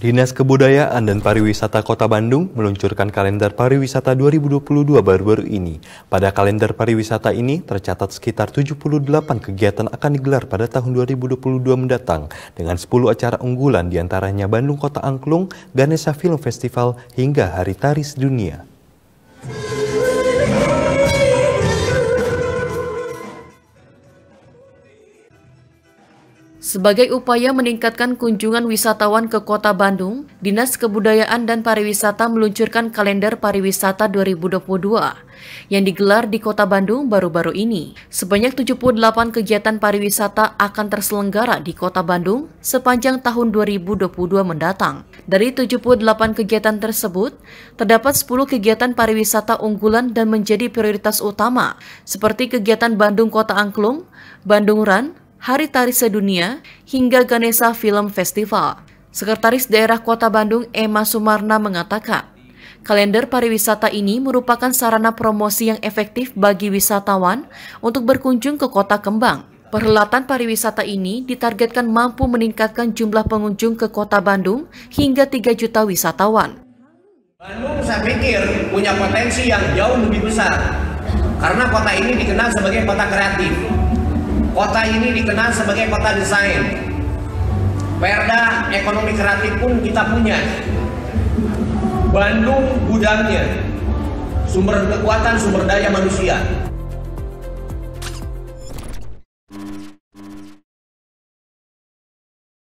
Dinas Kebudayaan dan Pariwisata Kota Bandung meluncurkan kalender pariwisata 2022 baru-baru ini. Pada kalender pariwisata ini tercatat sekitar 78 kegiatan akan digelar pada tahun 2022 mendatang dengan 10 acara unggulan diantaranya Bandung Kota Angklung, Ganesha Film Festival hingga Hari Taris Dunia. Sebagai upaya meningkatkan kunjungan wisatawan ke kota Bandung, Dinas Kebudayaan dan Pariwisata meluncurkan kalender pariwisata 2022 yang digelar di kota Bandung baru-baru ini. Sebanyak 78 kegiatan pariwisata akan terselenggara di kota Bandung sepanjang tahun 2022 mendatang. Dari 78 kegiatan tersebut, terdapat 10 kegiatan pariwisata unggulan dan menjadi prioritas utama, seperti kegiatan Bandung Kota Angklung, Bandung Run, Hari Tari Sedunia, hingga Ganesha Film Festival. Sekretaris Daerah Kota Bandung, Emma Sumarna, mengatakan, kalender pariwisata ini merupakan sarana promosi yang efektif bagi wisatawan untuk berkunjung ke kota kembang. Perhelatan pariwisata ini ditargetkan mampu meningkatkan jumlah pengunjung ke kota Bandung hingga 3 juta wisatawan. Bandung saya pikir punya potensi yang jauh lebih besar karena kota ini dikenal sebagai kota kreatif. Kota ini dikenal sebagai kota desain. Perda ekonomi kreatif pun kita punya. Bandung gudangnya. Sumber kekuatan sumber daya manusia.